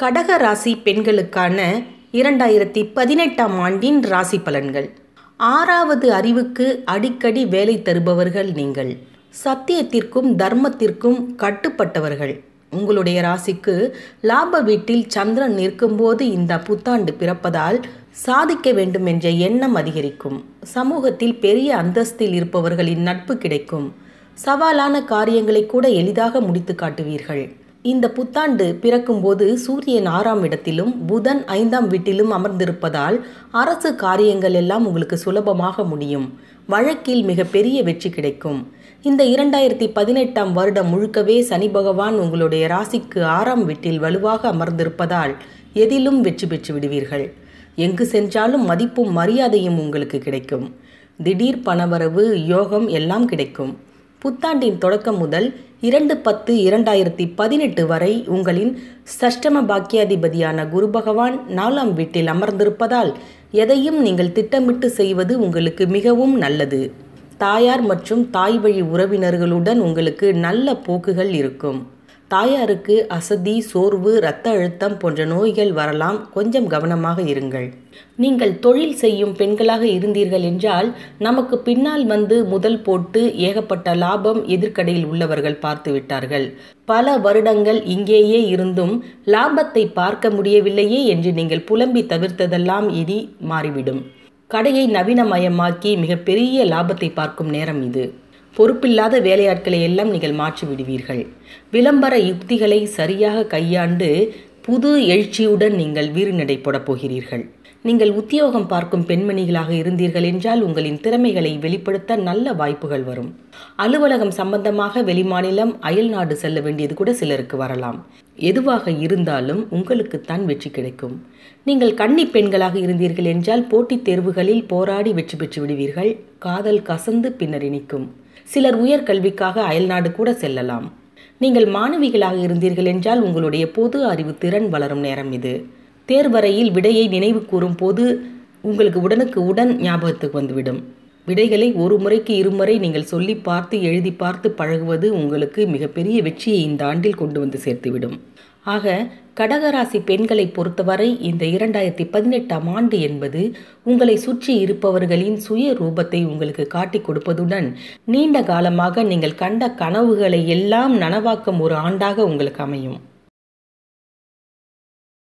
கடக ராசி பெண்களுக்கான இரண்டாயிரத்தி பதினெட்டாம் ஆண்டின் ராசி பலன்கள் ஆறாவது அறிவுக்கு அடிக்கடி வேலை தருபவர்கள் நீங்கள் சத்தியத்திற்கும் தர்மத்திற்கும் கட்டுப்பட்டவர்கள் உங்களுடைய ராசிக்கு லாப வீட்டில் சந்திரன் நிற்கும்போது இந்த புத்தாண்டு பிறப்பதால் சாதிக்க வேண்டும் என்ற எண்ணம் அதிகரிக்கும் சமூகத்தில் பெரிய அந்தஸ்தில் இருப்பவர்களின் நட்பு கிடைக்கும் சவாலான காரியங்களை கூட எளிதாக முடித்து காட்டுவீர்கள் இந்த புத்தாண்டு பிறக்கும்போது சூரியன் ஆறாம் இடத்திலும் புதன் ஐந்தாம் வீட்டிலும் அமர்ந்திருப்பதால் அரசு காரியங்கள் எல்லாம் உங்களுக்கு சுலபமாக முடியும் வழக்கில் மிகப்பெரிய வெற்றி கிடைக்கும் இந்த இரண்டாயிரத்தி பதினெட்டாம் வருடம் முழுக்கவே சனி பகவான் உங்களுடைய ராசிக்கு ஆறாம் வீட்டில் வலுவாக அமர்ந்திருப்பதால் எதிலும் வெற்றி பெற்று விடுவீர்கள் எங்கு சென்றாலும் மதிப்பும் மரியாதையும் உங்களுக்கு கிடைக்கும் திடீர் பணவரவு யோகம் எல்லாம் கிடைக்கும் புத்தாண்டின் தொடக்கம் முதல் இரண்டு பத்து இரண்டாயிரத்தி பதினெட்டு வரை உங்களின் சஷ்டம பாக்கியாதிபதியான குரு பகவான் நாலாம் வீட்டில் அமர்ந்திருப்பதால் எதையும் நீங்கள் திட்டமிட்டு செய்வது உங்களுக்கு மிகவும் நல்லது தாயார் மற்றும் தாய் வழி உறவினர்களுடன் உங்களுக்கு நல்ல போக்குகள் இருக்கும் தாயாருக்கு அசதி சோர்வு இரத்த அழுத்தம் போன்ற நோய்கள் வரலாம் கொஞ்சம் கவனமாக இருங்கள் நீங்கள் தொழில் செய்யும் பெண்களாக இருந்தீர்கள் என்றால் நமக்கு பின்னால் வந்து முதல் போட்டு ஏகப்பட்ட லாபம் எதிர்க்கடையில் உள்ளவர்கள் பார்த்து விட்டார்கள் பல வருடங்கள் இங்கேயே இருந்தும் லாபத்தை பார்க்க முடியவில்லையே என்று நீங்கள் புலம்பி தவிர்த்ததெல்லாம் இனி மாறிவிடும் கடையை நவீனமயமாக்கி மிகப்பெரிய லாபத்தை பார்க்கும் நேரம் இது பொறுப்பில்லாத வேலையாட்களை எல்லாம் நீங்கள் மாற்றி விடுவீர்கள் விளம்பர யுக்திகளை சரியாக கையாண்டு புது எழுச்சியுடன் நீங்கள் வீறுநடை போடப் போகிறீர்கள் நீங்கள் உத்தியோகம் பார்க்கும் பெண்மணிகளாக இருந்தீர்கள் என்றால் உங்களின் திறமைகளை வெளிப்படுத்த நல்ல வாய்ப்புகள் வரும் அலுவலகம் சம்பந்தமாக வெளிமாநிலம் அயல்நாடு செல்ல வேண்டியது கூட சிலருக்கு வரலாம் எதுவாக இருந்தாலும் உங்களுக்குத்தான் வெற்றி கிடைக்கும் நீங்கள் கன்னி பெண்களாக இருந்தீர்கள் என்றால் போட்டித் தேர்வுகளில் போராடி வெற்றி பெற்று விடுவீர்கள் காதல் கசந்து பின்னர் இணைக்கும் சிலர் உயர்கல்விக்காக அயல்நாடு கூட செல்லலாம் நீங்கள் மாணவிகளாக இருந்தீர்கள் என்றால் உங்களுடைய பொது அறிவு திறன் வளரும் நேரம் இது தேர்வரையில் விடையை நினைவு கூறும் போது உங்களுக்கு உடனுக்கு உடன் ஞாபகத்துக்கு வந்துவிடும் விடைகளை ஒரு முறைக்கு இருமுறை நீங்கள் சொல்லி பார்த்து எழுதி பார்த்து பழகுவது உங்களுக்கு மிகப்பெரிய வெற்றியை இந்த ஆண்டில் கொண்டு வந்து சேர்த்துவிடும் ஆக கடகராசி பெண்களை பொறுத்தவரை இந்த இரண்டாயிரத்தி பதினெட்டாம் ஆண்டு என்பது உங்களை சுற்றி இருப்பவர்களின் சுய ரூபத்தை உங்களுக்கு காட்டிக் கொடுப்பதுடன் நீண்ட காலமாக நீங்கள் கண்ட கனவுகளை எல்லாம் நனவாக்கும் ஒரு ஆண்டாக உங்களுக்கு அமையும்